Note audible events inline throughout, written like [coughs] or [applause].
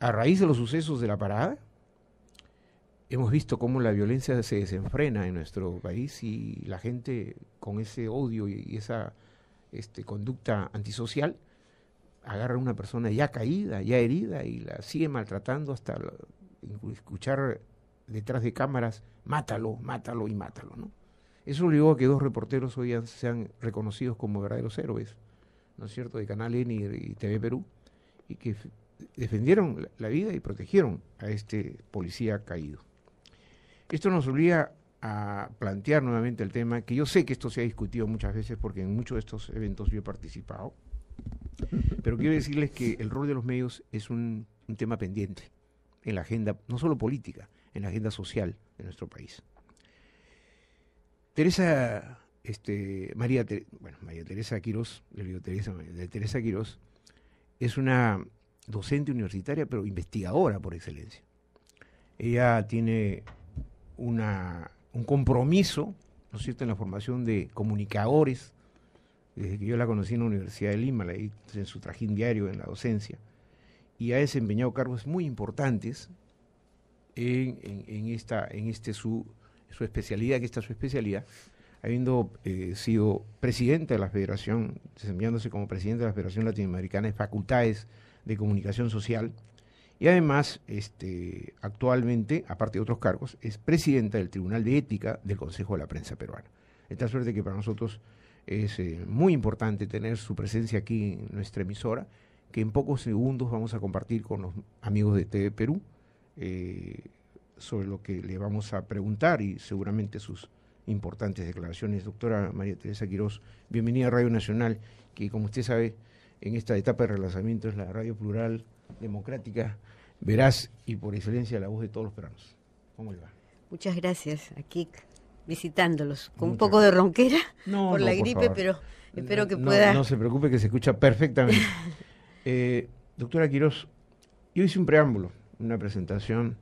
a raíz de los sucesos de la parada, hemos visto cómo la violencia se desenfrena en nuestro país y la gente con ese odio y esa este, conducta antisocial agarra a una persona ya caída, ya herida y la sigue maltratando hasta escuchar detrás de cámaras, mátalo, mátalo y mátalo. ¿no? Eso obligó a que dos reporteros hoy sean reconocidos como verdaderos héroes, ¿no es cierto?, de Canal N y TV Perú, y que defendieron la vida y protegieron a este policía caído. Esto nos obliga a plantear nuevamente el tema, que yo sé que esto se ha discutido muchas veces porque en muchos de estos eventos yo he participado, pero quiero decirles que el rol de los medios es un, tema pendiente en la agenda, no solo política, en la agenda social de nuestro país. Teresa, este, María, bueno, María Teresa Quirós, le digo Teresa, de Teresa Quirós, es una docente universitaria, pero investigadora por excelencia. Ella tiene un compromiso, ¿no es cierto?, en la formación de comunicadores. Desde que yo la conocí en la Universidad de Lima, la en su trajín diario en la docencia, y ha desempeñado cargos muy importantes en, esta, en este su, especialidad, que esta es su especialidad, habiendo eh, sido presidenta de la Federación, desempeñándose como presidente de la Federación Latinoamericana de Facultades de comunicación social y además este, actualmente, aparte de otros cargos, es presidenta del Tribunal de Ética del Consejo de la Prensa Peruana. Esta suerte que para nosotros es eh, muy importante tener su presencia aquí en nuestra emisora, que en pocos segundos vamos a compartir con los amigos de TV Perú eh, sobre lo que le vamos a preguntar y seguramente sus importantes declaraciones. Doctora María Teresa Quiroz, bienvenida a Radio Nacional, que como usted sabe en esta etapa de relanzamiento es la radio plural, democrática, veraz y por excelencia la voz de todos los peruanos. ¿Cómo le va? Muchas gracias, aquí visitándolos, con un poco de ronquera por la gripe, pero espero que pueda... No, se preocupe que se escucha perfectamente. [laughs] Eh, doctora Quiroz, yo hice un preámbulo, una presentación,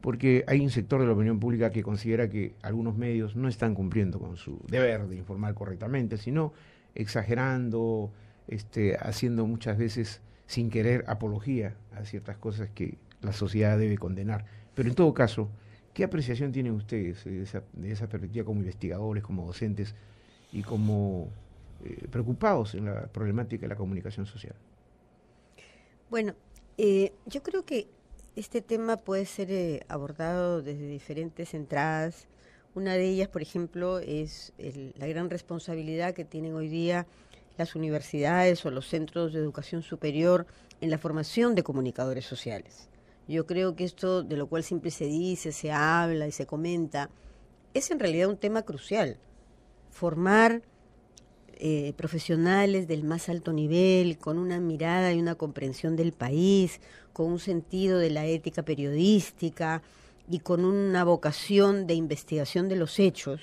porque hay un sector de la opinión pública que considera que algunos medios no están cumpliendo con su deber de informar correctamente, sino exagerando, este, haciendo muchas veces sin querer apología a ciertas cosas que la sociedad debe condenar. Pero en todo caso, ¿qué apreciación tienen ustedes de esa, perspectiva como investigadores, como docentes y como eh, preocupados en la problemática de la comunicación social? Bueno, eh, yo creo que este tema puede ser eh, abordado desde diferentes entradas. Una de ellas, por ejemplo, es la gran responsabilidad que tienen hoy día las universidades o los centros de educación superior en la formación de comunicadores sociales. Yo creo que esto, de lo cual siempre se dice, se habla y se comenta, es en realidad un tema crucial. Formar eh, profesionales del más alto nivel, con una mirada y una comprensión del país, con un sentido de la ética periodística y con una vocación de investigación de los hechos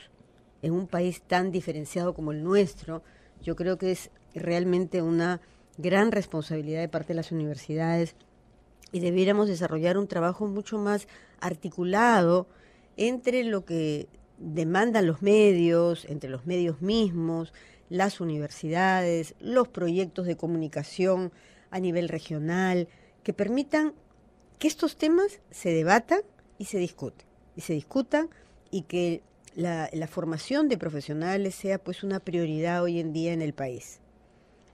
en un país tan diferenciado como el nuestro, yo creo que es realmente una gran responsabilidad de parte de las universidades y debiéramos desarrollar un trabajo mucho más articulado entre lo que demandan los medios, entre los medios mismos, las universidades, los proyectos de comunicación a nivel regional, que permitan que estos temas se debatan y se discuten, y se discutan y que la, formación de profesionales sea pues una prioridad hoy en día en el país.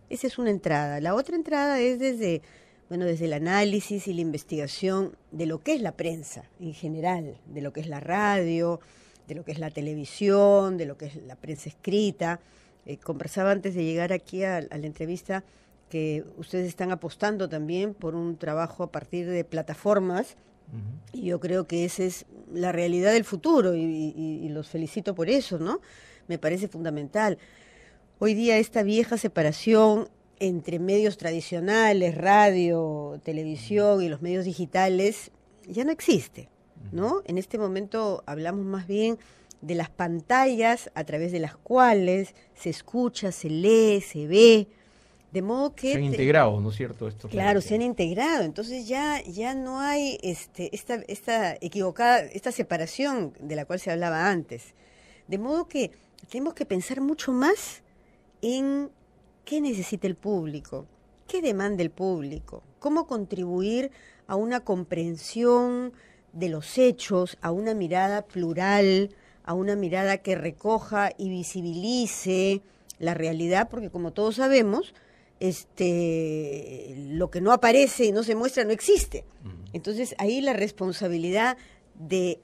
Esa es una entrada. La otra entrada es desde, bueno, desde el análisis y la investigación de lo que es la prensa en general, de lo que es la radio, de lo que es la televisión, de lo que es la prensa escrita. Eh, conversaba antes de llegar aquí a, la entrevista que ustedes están apostando también por un trabajo a partir de plataformas y yo creo que esa es la realidad del futuro y los felicito por eso, ¿no? Me parece fundamental. Hoy día esta vieja separación entre medios tradicionales, radio, televisión y los medios digitales ya no existe, ¿no? En este momento hablamos más bien de las pantallas a través de las cuales se escucha, se lee, se ve, de modo que... Se han integrado, ¿no es cierto? claro, se han integrado. Entonces ya, ya no hay este, esta, esta equivocada, esta separación de la cual se hablaba antes. De modo que tenemos que pensar mucho más en qué necesita el público, qué demanda el público, cómo contribuir a una comprensión de los hechos, a una mirada plural, a una mirada que recoja y visibilice la realidad, porque como todos sabemos, este, lo que no aparece y no se muestra no existe. Entonces ahí la responsabilidad de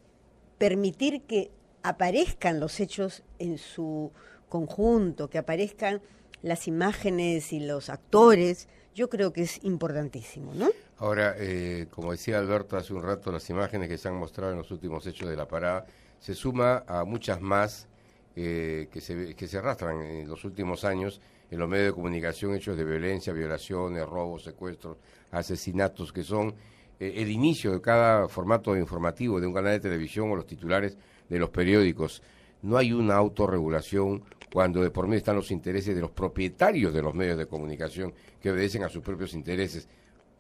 permitir que aparezcan los hechos en su conjunto, que aparezcan las imágenes y los actores, yo creo que es importantísimo, ¿no? Ahora, eh, como decía Alberto hace un rato, las imágenes que se han mostrado en los últimos hechos de la parada se suma a muchas más eh, que, se, que se arrastran en los últimos años en los medios de comunicación hechos de violencia, violaciones, robos, secuestros, asesinatos, que son eh, el inicio de cada formato informativo de un canal de televisión o los titulares de los periódicos. No hay una autorregulación cuando de por medio están los intereses de los propietarios de los medios de comunicación que obedecen a sus propios intereses.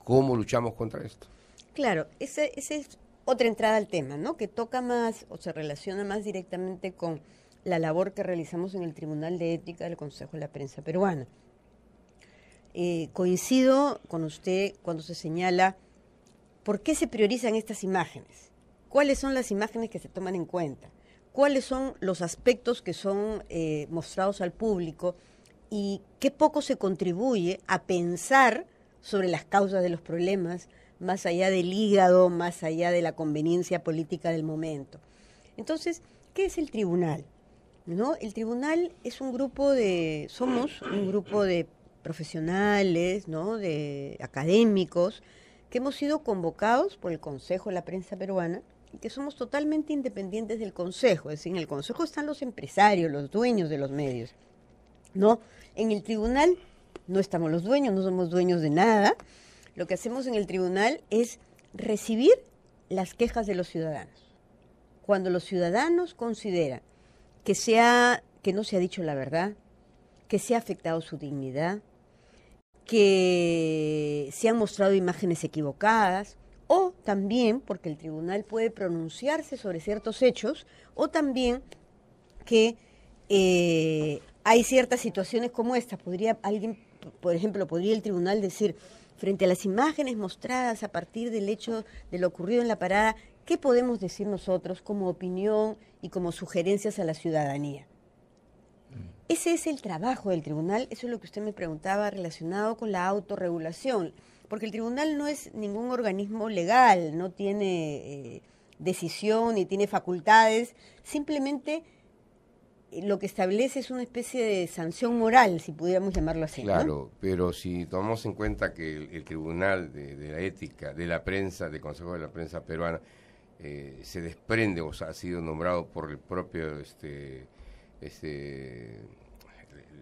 ¿Cómo luchamos contra esto? Claro, esa es otra entrada al tema, ¿no? Que toca más o se relaciona más directamente con la labor que realizamos en el Tribunal de Ética del Consejo de la Prensa Peruana. Eh, coincido con usted cuando se señala por qué se priorizan estas imágenes, cuáles son las imágenes que se toman en cuenta, cuáles son los aspectos que son eh, mostrados al público y qué poco se contribuye a pensar sobre las causas de los problemas, más allá del hígado, más allá de la conveniencia política del momento. Entonces, ¿qué es el tribunal? ¿no? El tribunal es un grupo de, somos un grupo de profesionales, ¿no? De académicos que hemos sido convocados por el Consejo de la Prensa Peruana y que somos totalmente independientes del Consejo. Es decir, en el Consejo están los empresarios, los dueños de los medios, ¿no? En el tribunal no estamos los dueños, no somos dueños de nada. Lo que hacemos en el tribunal es recibir las quejas de los ciudadanos. Cuando los ciudadanos consideran que, sea, que no se ha dicho la verdad, que se ha afectado su dignidad, que se han mostrado imágenes equivocadas, o también porque el tribunal puede pronunciarse sobre ciertos hechos, o también que eh, hay ciertas situaciones como esta. Podría alguien, por ejemplo, podría el tribunal decir, frente a las imágenes mostradas a partir del hecho de lo ocurrido en la parada, ¿Qué podemos decir nosotros como opinión y como sugerencias a la ciudadanía? Mm. Ese es el trabajo del tribunal, eso es lo que usted me preguntaba relacionado con la autorregulación, porque el tribunal no es ningún organismo legal, no tiene eh, decisión ni tiene facultades, simplemente eh, lo que establece es una especie de sanción moral, si pudiéramos llamarlo así. Claro, pero si tomamos en cuenta que el, Tribunal de, de, la Ética, de la Prensa, del Consejo de la Prensa Peruana, eh, se desprende o sea, ha sido nombrado por el propio este, este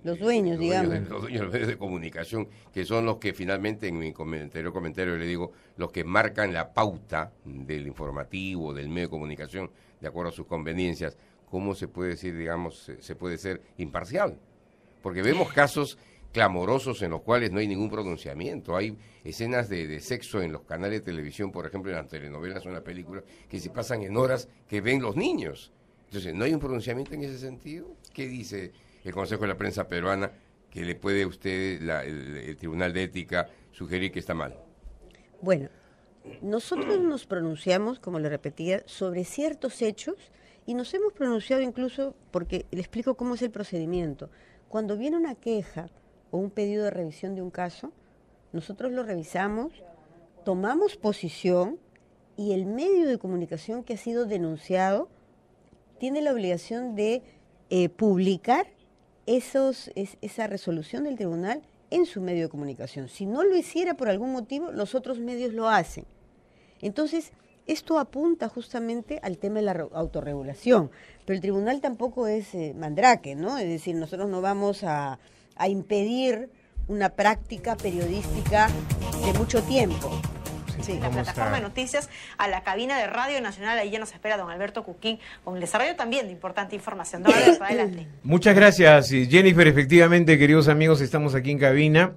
los dueños, digamos. los dueños de los medios de comunicación, que son los que finalmente, en mi anterior comentario le digo, los que marcan la pauta del informativo, del medio de comunicación, de acuerdo a sus conveniencias. ¿Cómo se puede decir, digamos, se puede ser imparcial? Porque vemos casos clamorosos en los cuales no hay ningún pronunciamiento. Hay escenas de, sexo en los canales de televisión, por ejemplo, en las telenovelas o en las películas, que se pasan en horas que ven los niños. Entonces, ¿no hay un pronunciamiento en ese sentido? ¿Qué dice el Consejo de la Prensa Peruana que le puede usted, el Tribunal de Ética, sugerir que está mal? Bueno, nosotros nos pronunciamos, como le repetía, sobre ciertos hechos y nos hemos pronunciado incluso, porque le explico cómo es el procedimiento. Cuando viene una queja, o un pedido de revisión de un caso, nosotros lo revisamos, tomamos posición y el medio de comunicación que ha sido denunciado tiene la obligación de eh, publicar esos, esa resolución del tribunal en su medio de comunicación. Si no lo hiciera por algún motivo, los otros medios lo hacen. Entonces, esto apunta justamente al tema de la autorregulación, pero el tribunal tampoco es mandraque, eh, mandrake, ¿no? Es decir, nosotros no vamos a, a impedir una práctica periodística de mucho tiempo. la plataforma de noticias a la cabina de Radio Nacional. Ahí ya nos espera don Alberto Cuquín con el desarrollo también de importante información. adelante. [coughs] Muchas gracias, Jennifer. Efectivamente, queridos amigos, estamos aquí en cabina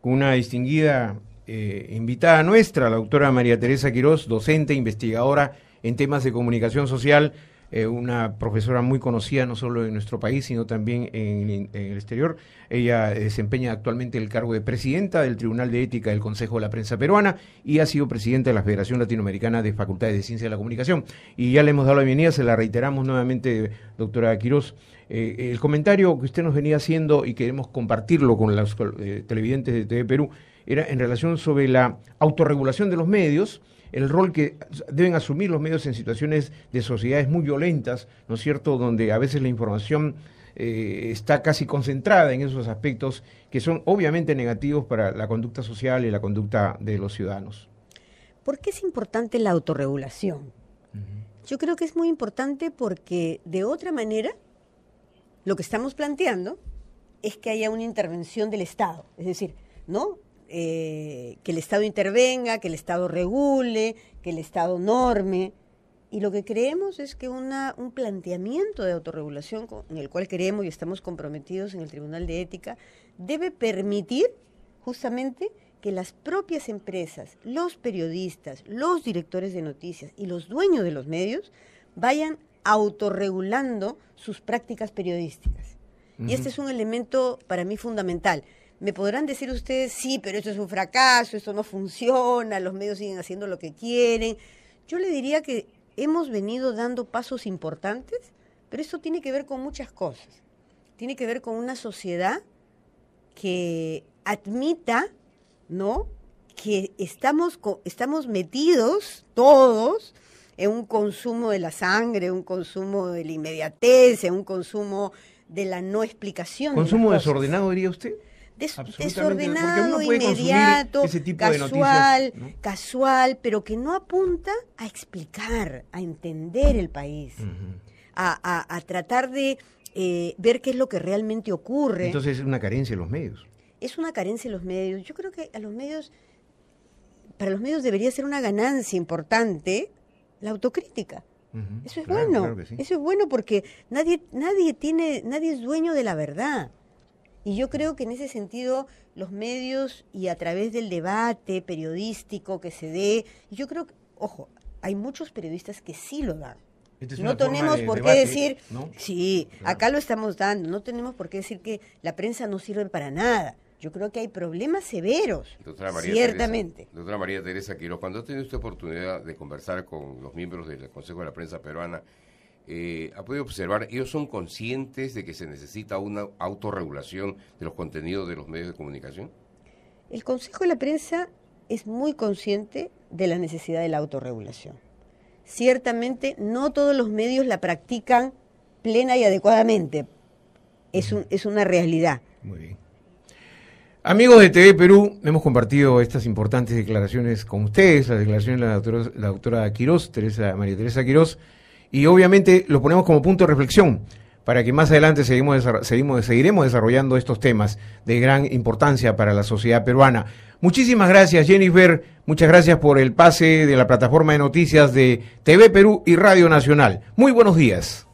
con una distinguida eh, invitada nuestra, la doctora María Teresa Quirós, docente, investigadora en temas de comunicación social eh, una profesora muy conocida no solo en nuestro país, sino también en, el exterior. Ella eh, desempeña actualmente el cargo de presidenta del Tribunal de Ética del Consejo de la Prensa Peruana y ha sido presidenta de la Federación Latinoamericana de Facultades de Ciencia de la Comunicación. Y ya le hemos dado la bienvenida, se la reiteramos nuevamente, doctora Quirós. Eh, el comentario que usted nos venía haciendo y queremos compartirlo con los televidentes de TV Perú era en relación sobre la autorregulación de los medios el rol que deben asumir los medios en situaciones de sociedades muy violentas, ¿no es cierto?, donde a veces la información eh, está casi concentrada en esos aspectos que son obviamente negativos para la conducta social y la conducta de los ciudadanos. ¿Por qué es importante la autorregulación? Yo creo que es muy importante porque de otra manera lo que estamos planteando es que haya una intervención del Estado, es decir, ¿no? Eh, que el Estado intervenga, que el Estado regule, que el Estado norme. Y lo que creemos es que un planteamiento de autorregulación en el cual creemos y estamos comprometidos en el Tribunal de Ética debe permitir justamente que las propias empresas, los periodistas, los directores de noticias y los dueños de los medios vayan autorregulando sus prácticas periodísticas. Y este es un elemento para mí fundamental. Me podrán decir ustedes, sí, pero esto es un fracaso, esto no funciona, los medios siguen haciendo lo que quieren. Yo le diría que hemos venido dando pasos importantes, pero esto tiene que ver con muchas cosas. Tiene que ver con una sociedad que admita, ¿no? Que estamos, estamos metidos todos en un consumo de la sangre, un consumo de la inmediatez, un consumo de la no explicación. ¿Consumo desordenado, diría usted? desordenado, inmediato, casual, casual, pero que no apunta a explicar, a entender el país, a, tratar de eh, ver qué es lo que realmente ocurre. Entonces es una carencia de los medios. Es una carencia de los medios. Yo creo que a los medios, para los medios debería ser una ganancia importante la autocrítica. Eso es bueno. Eso es bueno porque nadie, nadie tiene, nadie es dueño de la verdad. Y yo creo que en ese sentido los medios y a través del debate periodístico que se dé, yo creo que, ojo, hay muchos periodistas que sí lo dan. no tenemos por qué decir, sí, acá lo estamos dando, no tenemos por qué decir que la prensa no sirve para nada. Yo creo que hay problemas severos, doctora María ciertamente. Teresa, doctora María Teresa Quiroz, cuando ha tenido usted oportunidad de conversar con los miembros del Consejo de la Prensa Peruana, eh, ha podido observar, ellos son conscientes de que se necesita una autorregulación de los contenidos de los medios de comunicación? El Consejo de la Prensa es muy consciente de la necesidad de la autorregulación. Ciertamente no todos los medios la practican plena y adecuadamente. Es, una realidad. Muy bien. Amigos de TV Perú, hemos compartido estas importantes declaraciones con ustedes, la declaración de la doctora, Teresa, María Teresa Quiroz y obviamente lo ponemos como punto de reflexión para que más adelante seguimos, seguimos, seguiremos desarrollando estos temas de gran importancia para la sociedad peruana. Muchísimas gracias, Jennifer. Muchas gracias por el pase de la plataforma de noticias de TV Perú y Radio Nacional. Muy buenos días.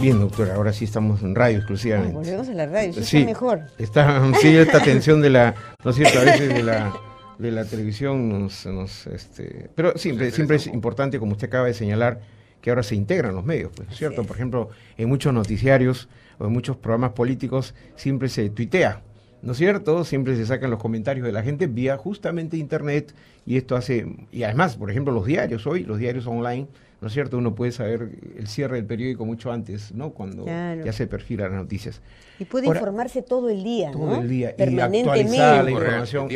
Bien, doctora, ahora sí estamos en radio exclusivamente. Ah, volvemos a la radio, sí, está mejor. Está, sí, esta tensión de la, de la de la televisión nos... nos este, pero siempre, siempre es importante, como usted acaba de señalar, que ahora se integran los medios, pues, ¿cierto? Por ejemplo, en muchos noticiarios o en muchos programas políticos siempre se tuitea, ¿no es cierto? Siempre se sacan los comentarios de la gente vía justamente Internet y esto hace... Y además, por ejemplo, los diarios hoy, los diarios online ¿no es cierto? Uno puede saber el cierre del periódico mucho antes, ¿no? Cuando ya se perfilan las noticias. Y puede informarse todo el día, Todo el día. Y actualizar la información.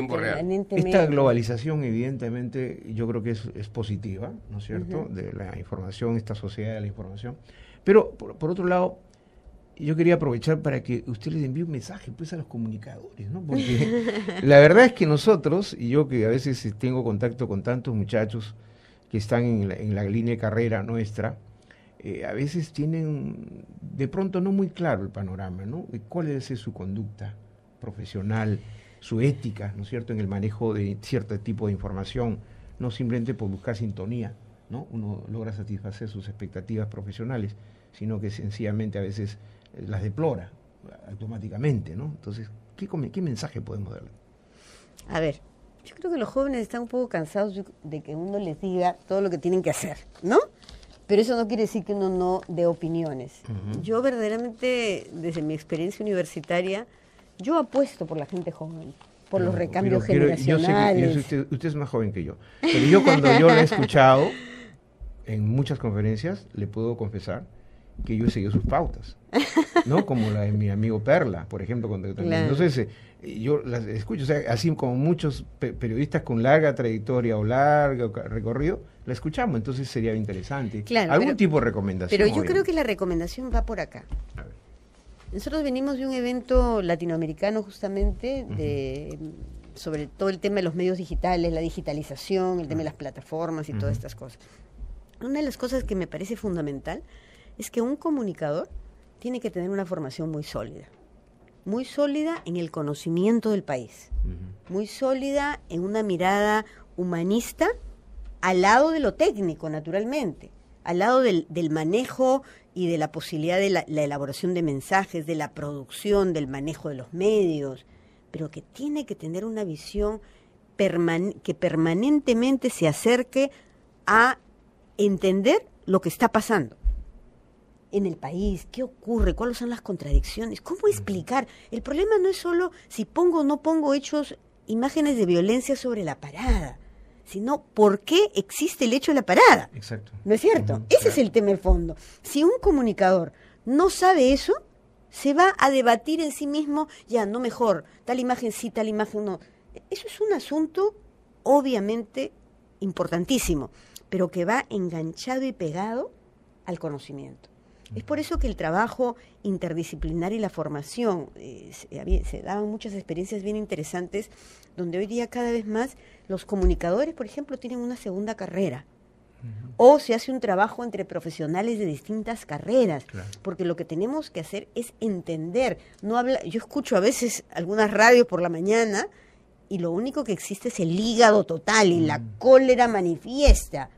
Esta globalización, evidentemente, yo creo que es, positiva, ¿no es cierto? De la información, esta sociedad de la información. Pero, por, otro lado, yo quería aprovechar para que usted les envíe un mensaje pues a los comunicadores, ¿no? Porque [laughs] la verdad es que nosotros, y yo que a veces tengo contacto con tantos muchachos, que están en la, línea de carrera nuestra, eh, a veces tienen de pronto no muy claro el panorama, ¿no? ¿Cuál es su conducta profesional, su ética, ¿no es cierto?, en el manejo de cierto tipo de información, no simplemente por buscar sintonía, ¿no? Uno logra satisfacer sus expectativas profesionales, sino que sencillamente a veces eh, las deplora automáticamente, ¿no? Entonces, ¿qué, qué mensaje podemos darle? A ver, yo creo que los jóvenes están un poco cansados de que uno les diga todo lo que tienen que hacer, ¿no? Pero eso no quiere decir que uno no dé opiniones. Yo verdaderamente, desde mi experiencia universitaria, yo apuesto por la gente joven, por los recambios generacionales. usted, usted, es más joven que yo, pero yo cuando yo lo he escuchado en muchas conferencias, le puedo confesar, que yo he seguido sus pautas, ¿no? [laughs] Como la de mi amigo Perla, por ejemplo. Entonces, yo las escucho, así como muchos periodistas con larga trayectoria o largo recorrido, la escuchamos, entonces sería interesante. Claro, Algún tipo de recomendación. Pero yo creo que la recomendación va por acá. Nosotros venimos de un evento latinoamericano justamente de... sobre todo el tema de los medios digitales, la digitalización, el tema de las plataformas y todas estas cosas. Una de las cosas que me parece fundamental es que un comunicador tiene que tener una formación muy sólida. Muy sólida en el conocimiento del país. Muy sólida en una mirada humanista al lado de lo técnico, naturalmente. Al lado del, manejo y de la posibilidad de la, elaboración de mensajes, de la producción, del manejo de los medios. Pero que tiene que tener una visión que permanentemente se acerque a entender lo que está pasando en el país, qué ocurre, cuáles son las contradicciones, cómo explicar. El problema no es solo si pongo o no pongo hechos, imágenes de violencia sobre la parada, sino por qué existe el hecho de la parada. Exacto. ¿No es cierto? Ese es el tema de fondo. Si un comunicador no sabe eso, se va a debatir en sí mismo, ya, no mejor, tal imagen sí, tal imagen no. Eso es un asunto obviamente importantísimo, pero que va enganchado y pegado al conocimiento. Es por eso que el trabajo interdisciplinar y la formación, eh, eh, se, daban muchas experiencias bien interesantes, donde hoy día cada vez más los comunicadores, por ejemplo, tienen una segunda carrera. O se hace un trabajo entre profesionales de distintas carreras, porque lo que tenemos que hacer es entender. No habla, yo escucho a veces algunas radios por la mañana y lo único que existe es el hígado total y la cólera manifiesta.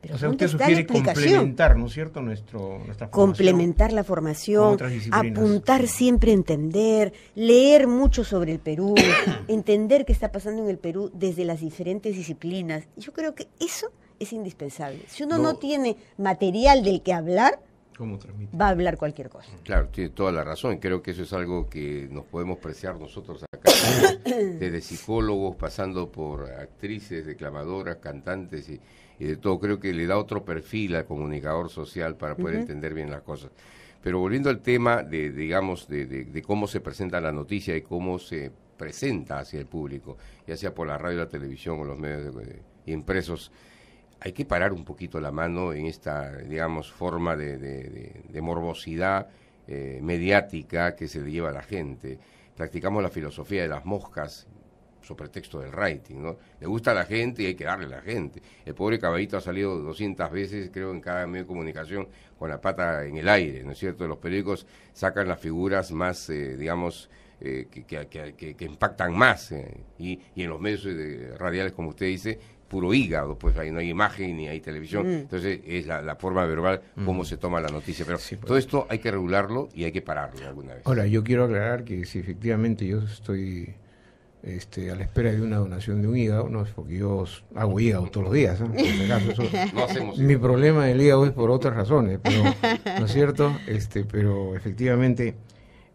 Pero o sea, usted sugiere complementar, ¿no es cierto?, Nuestro, nuestra formación Complementar la formación, apuntar siempre a entender, leer mucho sobre el Perú, [coughs] entender qué está pasando en el Perú desde las diferentes disciplinas. Yo creo que eso es indispensable. Si uno no, tiene material del que hablar, va a hablar cualquier cosa. Claro, tiene toda la razón. Creo que eso es algo que nos podemos preciar nosotros acá, [coughs] desde psicólogos, pasando por actrices, declamadoras, cantantes y y de todo, creo que le da otro perfil al comunicador social para poder entender bien las cosas. Pero volviendo al tema de, digamos, de, cómo se presenta la noticia y cómo se presenta hacia el público, ya sea por la radio, la televisión o los medios impresos, hay que parar un poquito la mano en esta, digamos, forma de, morbosidad eh, mediática que se lleva a la gente. Practicamos la filosofía de las moscas sobre texto del writing, ¿no? Le gusta a la gente y hay que darle a la gente. El pobre caballito ha salido 200 veces, creo, en cada medio de comunicación con la pata en el aire, ¿no es cierto? Los periódicos sacan las figuras más, eh, digamos, eh, que, que, impactan más. Eh, y, y, en los medios radiales, como usted dice, puro hígado, pues ahí no hay imagen ni hay televisión. Mm. Entonces es la, forma verbal mm. cómo se toma la noticia. Pero pues. todo esto hay que regularlo y hay que pararlo alguna vez. Ahora, yo quiero aclarar que si efectivamente yo estoy este, a la espera de una donación de un hígado, no es porque yo hago hígado todos los días, ¿eh? caso, [laughs] mi problema del hígado es por otras razones, pero, ¿no es cierto? Este, pero efectivamente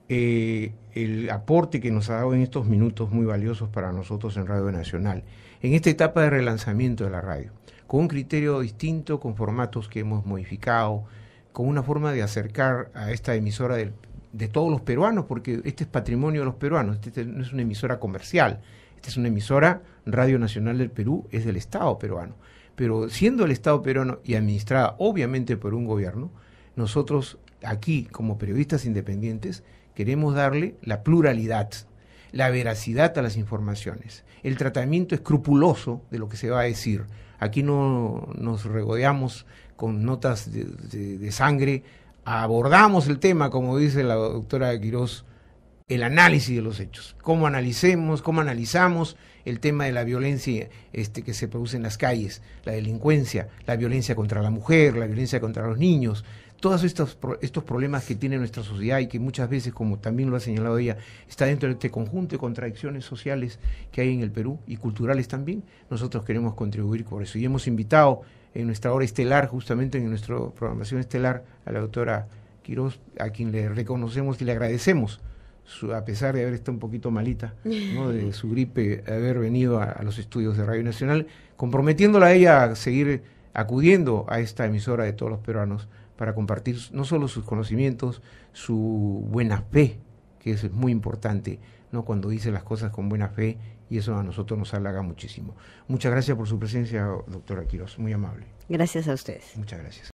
eh, el aporte que nos ha dado en estos minutos muy valiosos para nosotros en Radio Nacional, en esta etapa de relanzamiento de la radio, con un criterio distinto, con formatos que hemos modificado, con una forma de acercar a esta emisora del de todos los peruanos, porque este es patrimonio de los peruanos, este no es una emisora comercial, esta es una emisora Radio Nacional del Perú, es del Estado peruano. Pero siendo el Estado peruano y administrada obviamente por un gobierno, nosotros aquí como periodistas independientes queremos darle la pluralidad, la veracidad a las informaciones, el tratamiento escrupuloso de lo que se va a decir. Aquí no nos regodeamos con notas de, de, de sangre abordamos el tema, como dice la doctora Quiroz, el análisis de los hechos, cómo analicemos, cómo analizamos el tema de la violencia este, que se produce en las calles, la delincuencia, la violencia contra la mujer, la violencia contra los niños, todos estos, estos problemas que tiene nuestra sociedad y que muchas veces, como también lo ha señalado ella, está dentro de este conjunto de contradicciones sociales que hay en el Perú y culturales también, nosotros queremos contribuir por eso. Y hemos invitado en nuestra hora estelar, justamente en nuestra programación estelar, a la doctora Quiroz, a quien le reconocemos y le agradecemos, a pesar de haber estado un poquito malita, ¿no? de [laughs] su gripe, haber venido a, los estudios de Radio Nacional, comprometiéndola a ella a seguir acudiendo a esta emisora de todos los peruanos para compartir no solo sus conocimientos, su buena fe, que es muy importante, ¿no? cuando dice las cosas con buena fe y eso a nosotros nos halaga muchísimo. Muchas gracias por su presencia, doctora Quiroz, muy amable. Gracias a ustedes. Muchas gracias.